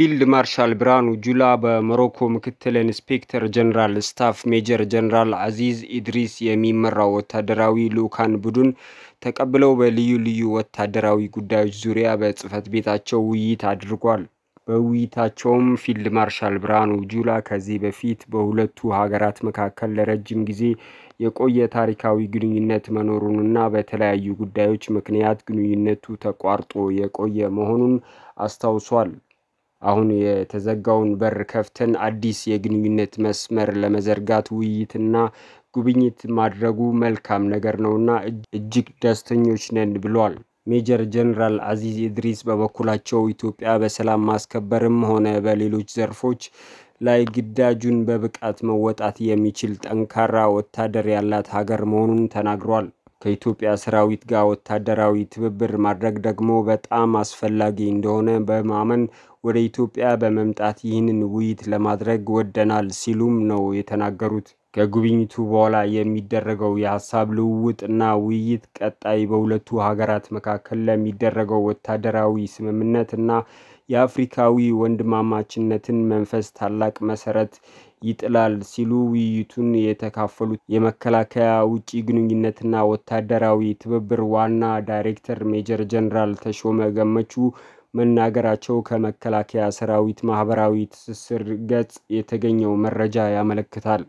ፊልድ ማርሻል ብርሃኑ ጁላ በሞሮኮ ምክትል ኢንስፔክተር ጀኔራል ስታፍ ሜጀር ጀኔራል አዚዝ ኢድሪስ የሚመራው ወታደራዊ ልኡካን ቡድን ተቀብለው በልዩ ልዩ ወታደራዊ ጉዳዮች ዙሪያ በጽህፈት ቤታቸው ውይይት አድርጓል። በውይይታቸውም ፊልድ ማርሻል ብርሃኑ ጁላ ከዚህ በፊት በሁለቱ ሀገራት መካከል ለረጅም ጊዜ የቆየ ታሪካዊ ግንኙነት መኖሩንና በተለያዩ ጉዳዮች ምክንያት ግንኙነቱ ተቋርጦ የቆየ መሆኑን አስታውሷል። አሁን የተዘጋውን በር ከፍተን አዲስ የግንኙነት መስመር ለመዘርጋት ውይይትና ጉብኝት ማድረጉ መልካም ነገር ነውና እጅግ ደስተኞች ነን ብሏል። ሜጀር ጀነራል አዚዝ ኢድሪስ በበኩላቸው ኢትዮጵያ በሰላም ማስከበርም ሆነ በሌሎች ዘርፎች ላይ ግዳጁን በብቃት መወጣት የሚችል ጠንካራ ወታደር ያላት ሀገር መሆኑን ተናግሯል። ከኢትዮጵያ ሰራዊት ጋር ወታደራዊ ትብብር ማድረግ ደግሞ በጣም አስፈላጊ እንደሆነ በማመን ወደ ኢትዮጵያ በመምጣት ይህንን ውይይት ለማድረግ ወደናል ሲሉም ነው የተናገሩት። ከጉብኝቱ በኋላ የሚደረገው የሀሳብ ልውውጥ እና ውይይት ቀጣይ በሁለቱ ሀገራት መካከል ለሚደረገው ወታደራዊ ስምምነት እና የአፍሪካዊ ወንድማማችነትን መንፈስ ታላቅ መሰረት ይጥላል ሲሉ ውይይቱን የተካፈሉት የመከላከያ ውጪ ግንኙነትና ወታደራዊ ትብብር ዋና ዳይሬክተር ሜጀር ጀነራል ተሾመ ገመቹ መናገራቸው ከመከላከያ ሰራዊት ማህበራዊ ትስስር ገጽ የተገኘው መረጃ ያመለክታል።